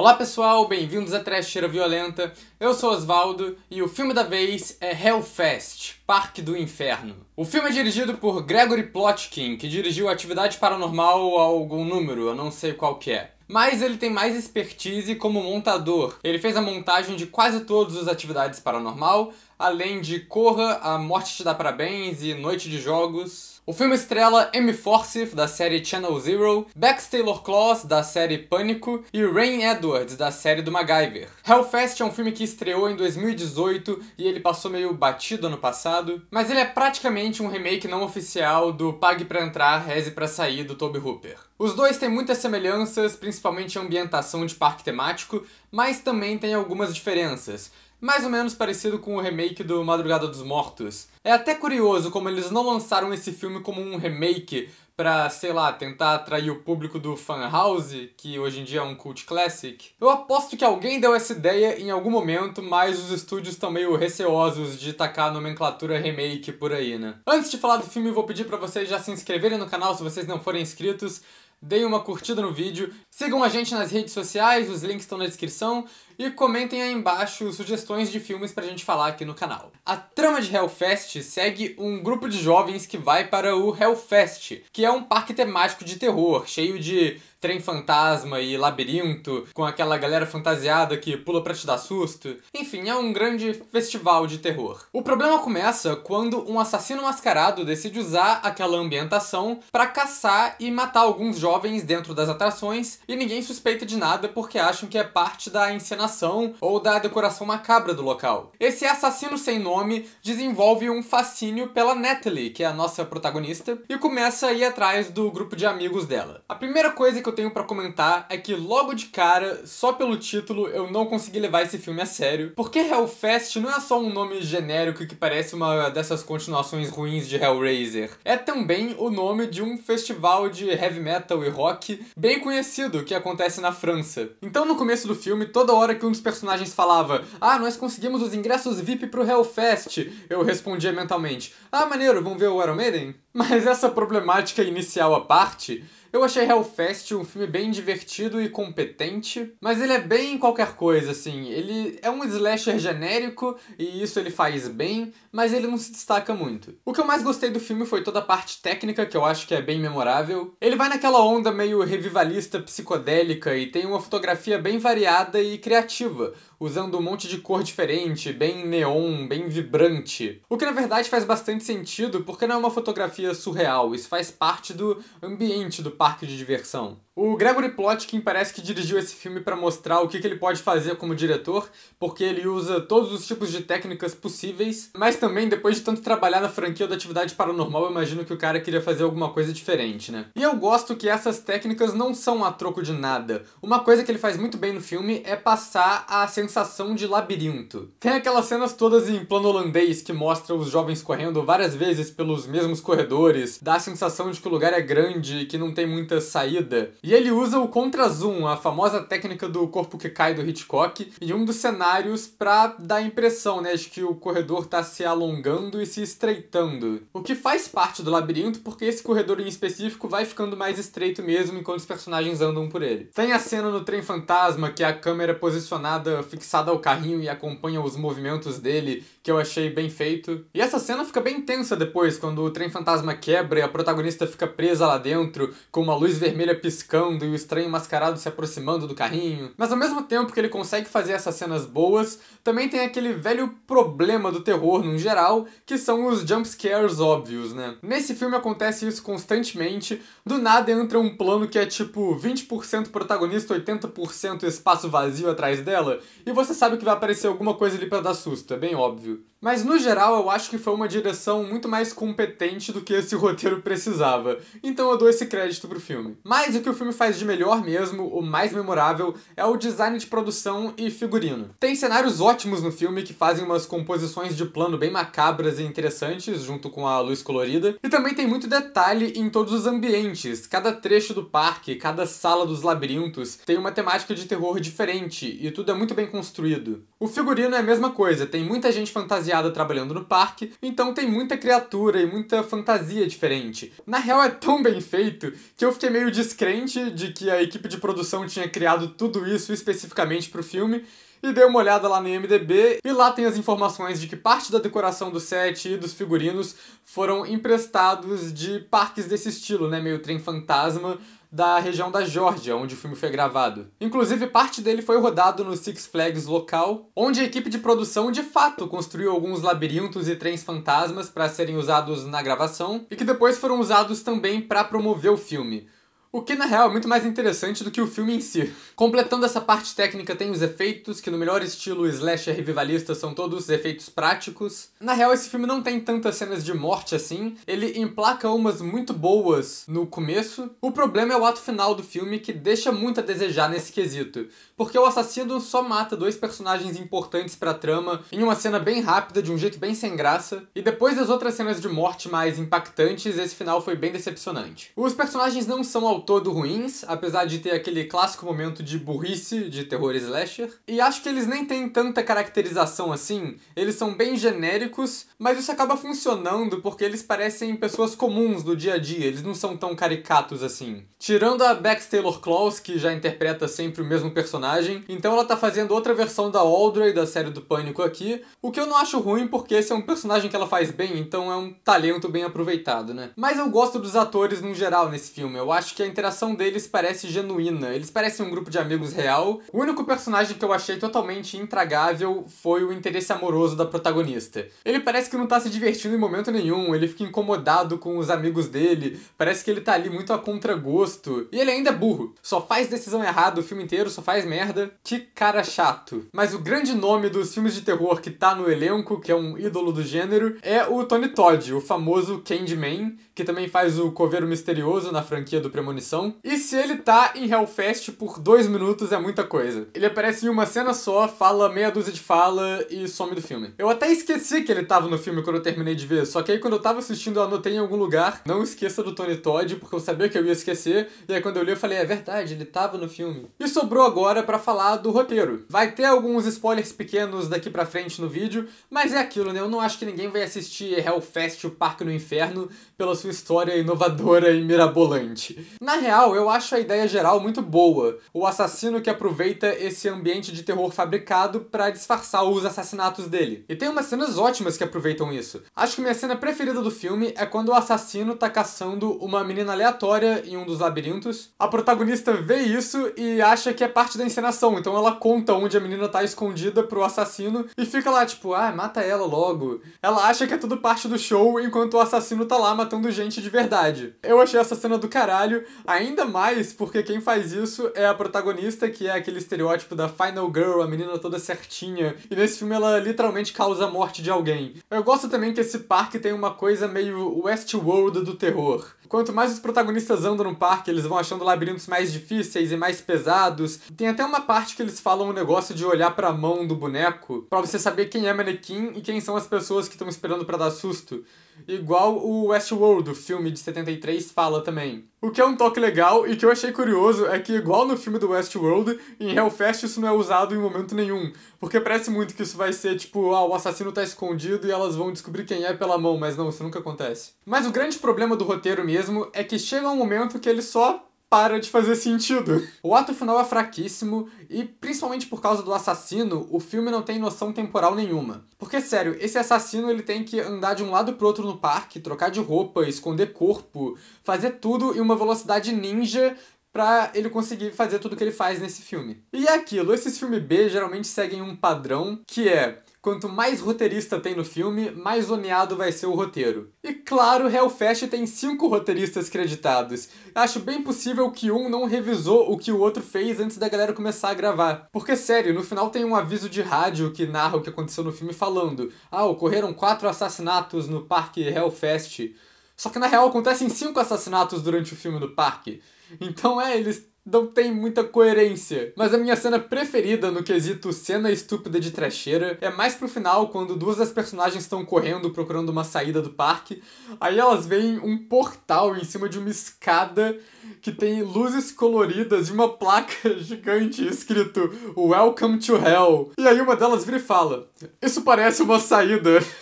Olá pessoal, bem-vindos à Trecheira Violenta. Eu sou Osvaldo e o filme da vez é Hellfest, Parque do Inferno. O filme é dirigido por Gregory Plotkin, que dirigiu Atividade Paranormal ou algum número, eu não sei qual que é mas ele tem mais expertise como montador. Ele fez a montagem de quase todas as atividades paranormal, além de Corra, A Morte Te Dá Parabéns e Noite de Jogos. O filme estrela Amy Forsyth, da série Channel Zero, Bex Taylor Claus, da série Pânico, e Rain Edwards, da série do MacGyver. Hellfest é um filme que estreou em 2018 e ele passou meio batido ano passado, mas ele é praticamente um remake não oficial do Pague Pra Entrar, Reze Pra Sair, do Toby Hooper. Os dois têm muitas semelhanças, principalmente a ambientação de parque temático, mas também tem algumas diferenças mais ou menos parecido com o remake do Madrugada dos Mortos. É até curioso como eles não lançaram esse filme como um remake para, sei lá, tentar atrair o público do fan house, que hoje em dia é um cult classic. Eu aposto que alguém deu essa ideia em algum momento, mas os estúdios estão meio receosos de tacar a nomenclatura remake por aí, né? Antes de falar do filme, vou pedir para vocês já se inscreverem no canal se vocês não forem inscritos, deem uma curtida no vídeo, sigam a gente nas redes sociais, os links estão na descrição e comentem aí embaixo sugestões de filmes pra gente falar aqui no canal. A trama de Hellfest segue um grupo de jovens que vai para o Hellfest, que é um parque temático de terror, cheio de trem fantasma e labirinto, com aquela galera fantasiada que pula pra te dar susto. Enfim, é um grande festival de terror. O problema começa quando um assassino mascarado decide usar aquela ambientação para caçar e matar alguns jovens dentro das atrações e ninguém suspeita de nada porque acham que é parte da encenação iluminação ou da decoração macabra do local. Esse assassino sem nome desenvolve um fascínio pela Natalie, que é a nossa protagonista, e começa a ir atrás do grupo de amigos dela. A primeira coisa que eu tenho para comentar é que logo de cara, só pelo título, eu não consegui levar esse filme a sério, porque Hellfest não é só um nome genérico que parece uma dessas continuações ruins de Hellraiser. É também o nome de um festival de heavy metal e rock bem conhecido que acontece na França. Então no começo do filme, toda hora que um dos personagens falava: Ah, nós conseguimos os ingressos VIP pro Hellfest. Eu respondia mentalmente: Ah, maneiro, vamos ver o Iron Maiden? Mas essa problemática inicial à parte, eu achei Hellfest um filme bem divertido e competente, mas ele é bem qualquer coisa, assim. Ele é um slasher genérico e isso ele faz bem, mas ele não se destaca muito. O que eu mais gostei do filme foi toda a parte técnica, que eu acho que é bem memorável. Ele vai naquela onda meio revivalista psicodélica e tem uma fotografia bem variada e criativa, usando um monte de cor diferente, bem neon, bem vibrante. O que na verdade faz bastante sentido porque não é uma fotografia surreal, isso faz parte do ambiente do parque de diversão. O Gregory Plotkin parece que dirigiu esse filme para mostrar o que, que, ele pode fazer como diretor, porque ele usa todos os tipos de técnicas possíveis, mas também depois de tanto trabalhar na franquia da atividade paranormal, eu imagino que o cara queria fazer alguma coisa diferente, né? E eu gosto que essas técnicas não são a troco de nada. Uma coisa que ele faz muito bem no filme é passar a sensação de labirinto. Tem aquelas cenas todas em plano holandês que mostra os jovens correndo várias vezes pelos mesmos corredores, dá a sensação de que o lugar é grande, que não tem muita saída. E ele usa o contra-zoom, a famosa técnica do corpo que cai do Hitchcock, em um dos cenários para dar a impressão né, de que o corredor está se alongando e se estreitando. O que faz parte do labirinto, porque esse corredor em específico vai ficando mais estreito mesmo enquanto os personagens andam por ele. Tem a cena no trem fantasma, que é a câmera é posicionada fixada ao carrinho e acompanha os movimentos dele, que eu achei bem feito. E essa cena fica bem tensa depois, quando o trem fantasma quebra e a protagonista fica presa lá dentro, com com uma luz vermelha piscando e o estranho mascarado se aproximando do carrinho. Mas ao mesmo tempo que ele consegue fazer essas cenas boas, também tem aquele velho problema do terror no geral, que são os jump scares óbvios, né? Nesse filme acontece isso constantemente, do nada entra um plano que é tipo 20% protagonista, 80% espaço vazio atrás dela, e você sabe que vai aparecer alguma coisa ali para dar susto, é bem óbvio. Mas no geral eu acho que foi uma direção muito mais competente do que esse roteiro precisava, então eu dou esse crédito pro filme. Mas o que o filme faz de melhor mesmo, o mais memorável, é o design de produção e figurino. Tem cenários ótimos no filme que fazem umas composições de plano bem macabras e interessantes, junto com a luz colorida, e também tem muito detalhe em todos os ambientes, cada trecho do parque, cada sala dos labirintos tem uma temática de terror diferente, e tudo é muito bem construído. O figurino é a mesma coisa, tem muita gente fantasiada rapaziada trabalhando no parque, então tem muita criatura e muita fantasia diferente. Na real, é tão bem feito que eu fiquei meio descrente de que a equipe de produção tinha criado tudo isso especificamente pro filme, e dei uma olhada lá no IMDB e lá tem as informações de que parte da decoração do set e dos figurinos foram emprestados de parques desse estilo, né, meio trem fantasma, da região da Geórgia, onde o filme foi gravado. Inclusive, parte dele foi rodado no Six Flags local, onde a equipe de produção de fato construiu alguns labirintos e trens fantasmas para serem usados na gravação e que depois foram usados também para promover o filme. O que na real é muito mais interessante do que o filme em si. Completando essa parte técnica tem os efeitos, que no melhor estilo slasher revivalista são todos efeitos práticos. Na real esse filme não tem tantas cenas de morte assim, ele emplaca umas muito boas no começo. O problema é o ato final do filme que deixa muito a desejar nesse quesito, porque o assassino só mata dois personagens importantes pra trama em uma cena bem rápida, de um jeito bem sem graça, e depois das outras cenas de morte mais impactantes, esse final foi bem decepcionante. Os personagens não são todo ruins, apesar de ter aquele clássico momento de burrice de terror slasher. E acho que eles nem têm tanta caracterização assim, eles são bem genéricos, mas isso acaba funcionando porque eles parecem pessoas comuns do dia a dia, eles não são tão caricatos assim. Tirando a Bex Taylor Claus, que já interpreta sempre o mesmo personagem, então ela tá fazendo outra versão da Audrey da série do Pânico aqui, o que eu não acho ruim porque esse é um personagem que ela faz bem, então é um talento bem aproveitado, né? Mas eu gosto dos atores no geral nesse filme, eu acho que a interação deles parece genuína. Eles parecem um grupo de amigos real. O único personagem que eu achei totalmente intragável foi o interesse amoroso da protagonista. Ele parece que não tá se divertindo em momento nenhum, ele fica incomodado com os amigos dele, parece que ele tá ali muito a contragosto. E ele ainda é burro. Só faz decisão errada o filme inteiro, só faz merda. Que cara chato. Mas o grande nome dos filmes de terror que tá no elenco, que é um ídolo do gênero, é o Tony Todd, o famoso Candyman, que também faz o Coveiro Misterioso na franquia do Premonição missão. E se ele tá em Hellfest por dois minutos é muita coisa. Ele aparece em uma cena só, fala meia dúzia de fala e some do filme. Eu até esqueci que ele tava no filme quando eu terminei de ver, só que aí quando eu tava assistindo eu anotei em algum lugar, não esqueça do Tony Todd, porque eu sabia que eu ia esquecer, e aí quando eu li eu falei, é verdade, ele tava no filme. E sobrou agora para falar do roteiro. Vai ter alguns spoilers pequenos daqui pra frente no vídeo, mas é aquilo, né? Eu não acho que ninguém vai assistir Hellfest, o Parque no Inferno, pela sua história inovadora e mirabolante. Na na real, eu acho a ideia geral muito boa. O assassino que aproveita esse ambiente de terror fabricado para disfarçar os assassinatos dele. E tem umas cenas ótimas que aproveitam isso. Acho que minha cena preferida do filme é quando o assassino tá caçando uma menina aleatória em um dos labirintos. A protagonista vê isso e acha que é parte da encenação, então ela conta onde a menina tá escondida pro assassino e fica lá tipo, ah, mata ela logo. Ela acha que é tudo parte do show enquanto o assassino tá lá matando gente de verdade. Eu achei essa cena do caralho, Ainda mais porque quem faz isso é a protagonista, que é aquele estereótipo da Final Girl, a menina toda certinha. E nesse filme ela literalmente causa a morte de alguém. Eu gosto também que esse parque tem uma coisa meio Westworld do terror. Quanto mais os protagonistas andam no parque, eles vão achando labirintos mais difíceis e mais pesados. Tem até uma parte que eles falam o um negócio de olhar para a mão do boneco para você saber quem é manequim e quem são as pessoas que estão esperando para dar susto. Igual o Westworld, o filme de 73, fala também. O que é um toque legal e que eu achei curioso é que, igual no filme do Westworld, em Hellfest isso não é usado em momento nenhum. Porque parece muito que isso vai ser tipo, ah, o assassino tá escondido e elas vão descobrir quem é pela mão, mas não, isso nunca acontece. Mas o grande problema do roteiro mesmo é que chega um momento que ele só para de fazer sentido. O ato final é fraquíssimo e, principalmente por causa do assassino, o filme não tem noção temporal nenhuma. Porque, sério, esse assassino ele tem que andar de um lado pro outro no parque, trocar de roupa, esconder corpo, fazer tudo em uma velocidade ninja para ele conseguir fazer tudo que ele faz nesse filme. E é aquilo, esses filmes B geralmente seguem um padrão que é Quanto mais roteirista tem no filme, mais oneado vai ser o roteiro. E claro, Hellfest tem cinco roteiristas creditados. Acho bem possível que um não revisou o que o outro fez antes da galera começar a gravar. Porque sério, no final tem um aviso de rádio que narra o que aconteceu no filme falando: "Ah, ocorreram quatro assassinatos no Parque Hellfest". Só que na real acontecem cinco assassinatos durante o filme do parque. Então é, eles não tem muita coerência. Mas a minha cena preferida no quesito cena estúpida de trecheira é mais pro final, quando duas das personagens estão correndo procurando uma saída do parque. Aí elas veem um portal em cima de uma escada que tem luzes coloridas e uma placa gigante escrito Welcome to Hell. E aí uma delas vira e fala: Isso parece uma saída.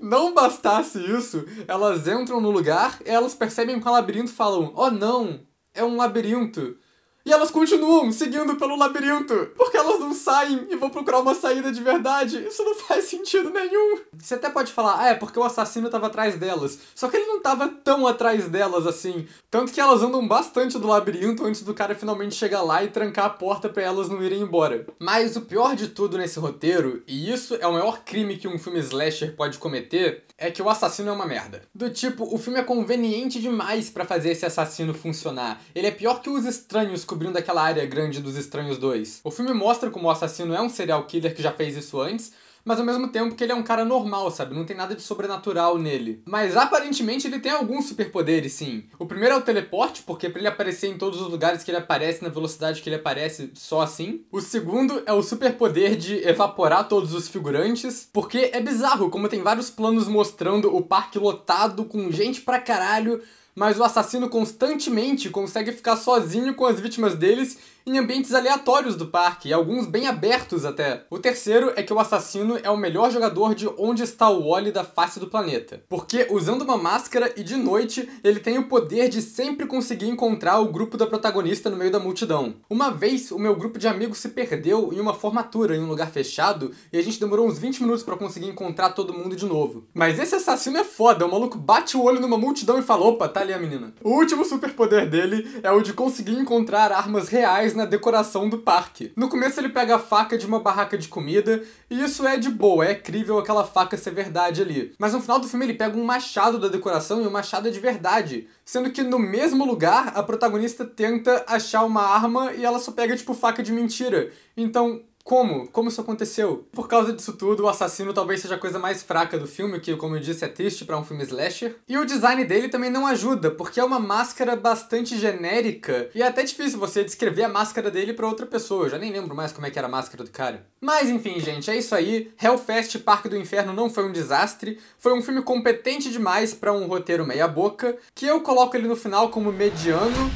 Não bastasse isso, elas entram no lugar, elas percebem que é um labirinto e falam: Oh não, é um labirinto. E elas continuam seguindo pelo labirinto, porque elas não saem e vão procurar uma saída de verdade. Isso não faz sentido nenhum. Você até pode falar, ah, é porque o assassino tava atrás delas. Só que ele não tava tão atrás delas assim. Tanto que elas andam bastante do labirinto antes do cara finalmente chegar lá e trancar a porta para elas não irem embora. Mas o pior de tudo nesse roteiro, e isso é o maior crime que um filme slasher pode cometer, é que o assassino é uma merda. Do tipo, o filme é conveniente demais para fazer esse assassino funcionar. Ele é pior que os estranhos cobrindo aquela área grande dos Estranhos 2. O filme mostra como o assassino é um serial killer que já fez isso antes, mas ao mesmo tempo que ele é um cara normal, sabe? Não tem nada de sobrenatural nele. Mas aparentemente ele tem alguns superpoderes, sim. O primeiro é o teleporte, porque para ele aparecer em todos os lugares que ele aparece, na velocidade que ele aparece, só assim. O segundo é o superpoder de evaporar todos os figurantes, porque é bizarro como tem vários planos mostrando o parque lotado com gente pra caralho, mas o assassino constantemente consegue ficar sozinho com as vítimas deles em ambientes aleatórios do parque, e alguns bem abertos até. O terceiro é que o assassino é o melhor jogador de onde está o Wally da face do planeta, porque usando uma máscara e de noite, ele tem o poder de sempre conseguir encontrar o grupo da protagonista no meio da multidão. Uma vez, o meu grupo de amigos se perdeu em uma formatura em um lugar fechado e a gente demorou uns 20 minutos para conseguir encontrar todo mundo de novo. Mas esse assassino é foda, o maluco bate o olho numa multidão e fala: opa, tá ali a menina. O último superpoder dele é o de conseguir encontrar armas reais mais na decoração do parque. No começo ele pega a faca de uma barraca de comida, e isso é de boa, é crível aquela faca ser verdade ali. Mas no final do filme ele pega um machado da decoração e o machado é de verdade, sendo que no mesmo lugar a protagonista tenta achar uma arma e ela só pega tipo faca de mentira. Então, como? Como isso aconteceu? Por causa disso tudo, o assassino talvez seja a coisa mais fraca do filme, que, como eu disse, é triste para um filme slasher. E o design dele também não ajuda, porque é uma máscara bastante genérica, e é até difícil você descrever a máscara dele para outra pessoa, eu já nem lembro mais como é que era a máscara do cara. Mas enfim, gente, é isso aí. Hellfest Parque do Inferno não foi um desastre, foi um filme competente demais para um roteiro meia boca, que eu coloco ele no final como mediano,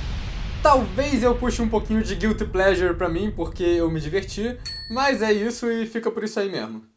Talvez eu puxe um pouquinho de Guilty Pleasure pra mim, porque eu me diverti, mas é isso e fica por isso aí mesmo.